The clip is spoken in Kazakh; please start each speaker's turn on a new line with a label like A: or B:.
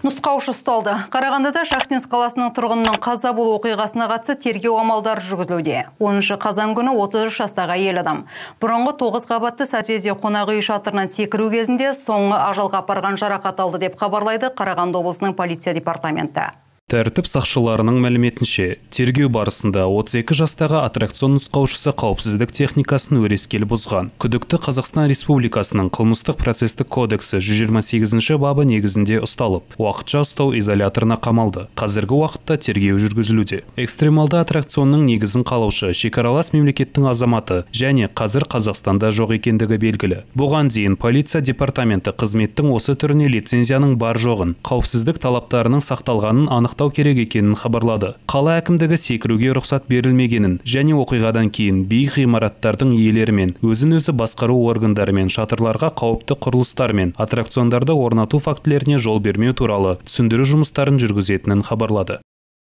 A: Нұсқаушы ұсталды. Қарағандыда Шахтинск қаласының тұрғынының қаза болу оқиғасына қатысты тергеу амалдары жүргізілуде. 10 қазан күні 33 жастағы әйел адам. Бұрынғы 9 қабатты сәтвезе қонағы үй шатырынан секіру кезінде соңы ажалға апарған жарақат алды деп хабарлайды Қарағанды облысының полиция департаменті
B: тәртіп сақшыларының мәліметінше тергеу барысында 32 жастағы аттракцион нұсқаушысы қауіпсіздік техникасын өрескел бұзған күдікті қазақстан республикасының қылмыстық процестік кодексі 128 бабы негізінде ұсталып уақытша ұстау изоляторына қамалды қазіргі уақытта тергеу жүргізілуде экстремалды аттракционның негізін қалаушы шекаралас мемлекеттің азаматы және қазір қазақстанда жоқ екендігі белгілі бұған дейін полиция департаменті қызметтің осы түріне лицензияның бар жоғын қауіпсіздік талаптарының сақталғанын анық сақтау керек екенін хабарлады қала әкімдігі секіруге рұқсат берілмегенін және оқиғадан кейін биік ғимараттардың иелерімен өзін өзі басқару органдарымен шатырларға қауіпті құрылыстар мен аттракциондарды орнату фактілеріне жол бермеу туралы түсіндіру жұмыстарын жүргізетінін хабарлады